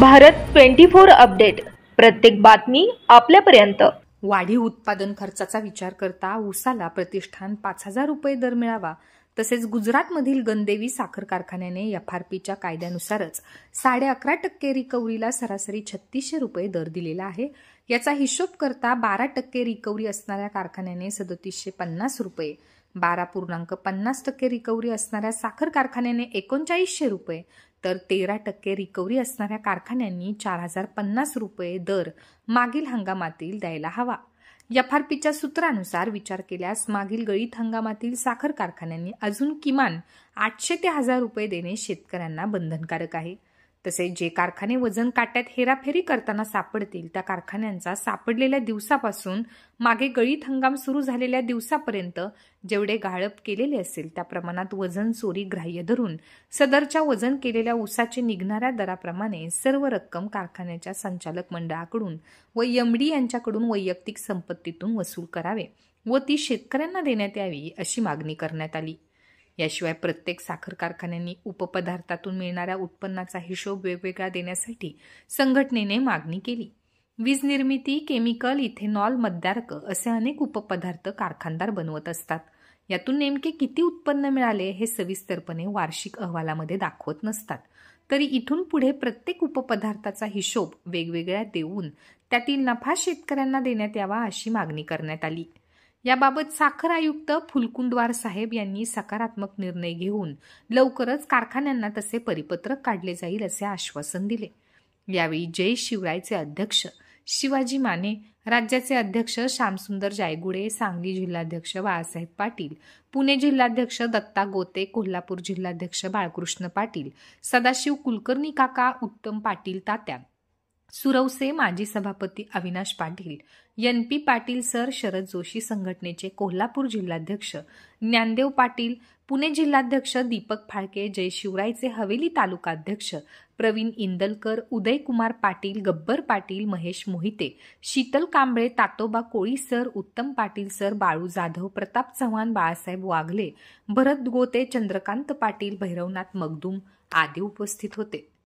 Bharat twenty four update प्रत्येक बातमी आपल्यापर्यंत वाढीव उत्पादन खर्चाचा विचार करता ऊसाला प्रतिष्ठान पाच हजार रुपये दर मिळावा तसेच गुजरातमधील गंदेवी साखर कारखान्याने एफ आर पीच्या कायद्यानुसारच साडे अकरा टक्के रिकव्हरीला सरासरी छत्तीसशे रुपये दर दिलेला आहे याचा हिशोब करता बारा टक्के रिकव्हरी असणाऱ्या कारखान्याने सदतीसशे पन्नास रुपये बारा पूर्णांक पन्नास टक्के रिकव्हरी असणाऱ्या साखर कारखान्याने एकोणचाळीसशे रुपये तर तेरा टक्के रिकव्हरी असणाऱ्या कारखान्यांनी चार हजार पन्नास रुपये दर मागील हंगामातील द्यायला हवा एफआरपीच्या सूत्रानुसार विचार केल्यास मागील गळीत हंगामातील साखर कारखान्यांनी अजून किमान आठशे ते हजार रुपये देणे शेतकऱ्यांना बंधनकारक आहे तसेच जे कारखाने वजन काट्यात हेराफेरी करताना सापडतील त्या कारखान्यांचा सापडलेल्या दिवसापासून मागे गळीत हंगाम सुरू झालेल्या दिवसापर्यंत जेवढे गाळप केलेले असेल त्या प्रमाणात वजन चोरी ग्राह्य धरून सदरच्या वजन केलेल्या ऊसाचे निघणाऱ्या दराप्रमाणे सर्व रक्कम कारखान्याच्या संचालक मंडळाकडून व यमडी यांच्याकडून वैयक्तिक संपत्तीतून वसूल करावे व ती शेतकऱ्यांना देण्यात यावी अशी मागणी करण्यात आली याशिवाय प्रत्येक साखर कारखान्यांनी उपपदार्थातून मिळणाऱ्या उत्पन्नाचा हिशोब वेगवेगळा देण्यासाठी संघटनेने मागणी केली वीज निर्मिती केमिकल इथेनॉल मद्यार्क असे अनेक उपपदार्थ कारखानदार बनवत असतात यातून नेमके किती उत्पन्न मिळाले हे सविस्तरपणे वार्षिक अहवालामध्ये दाखवत नसतात तरी इथून पुढे प्रत्येक उपपदार्थाचा हिशोब वेगवेगळ्या देऊन त्यातील नफा शेतकऱ्यांना देण्यात यावा अशी मागणी करण्यात आली याबाबत साखर आयुक्त फुलकुंडवार साहेब यांनी सकारात्मक निर्णय घेऊन लवकरच कारखान्यांना तसे परिपत्रक काढले जाईल असे आश्वासन दिले यावेळी जय शिवरायचे अध्यक्ष शिवाजी माने राज्याचे अध्यक्ष श्यामसुंदर जायगुडे सांगली जिल्हाध्यक्ष बाळासाहेब पाटील पुणे जिल्हाध्यक्ष दत्ता गोते कोल्हापूर जिल्हाध्यक्ष बाळकृष्ण पाटील सदाशिव कुलकर्णी काका उत्तम पाटील तात्या सुरवसे माजी सभापती Avinash Patil N P Patil sir Sharad Joshi संघटनेचे कोल्हापूर जिल्हाध्यक्ष ज्ञानदेव पाटील पुणे जिल्हाध्यक्ष दीपक फाळके जयशिवरायचे हवेली तालुकाध्यक्ष प्रवीण इंदलकर उदयकुमार पाटील गब्बर पाटील महेश मोहिते शीतल कांबळे तातोबा कोळी सर उत्तम पाटील सर बाळू जाधव प्रताप चव्हाण बाळासाहेब वाघले भरत गोते चंद्रकांत पाटील भैरवनाथ मगदूम आदी उपस्थित होते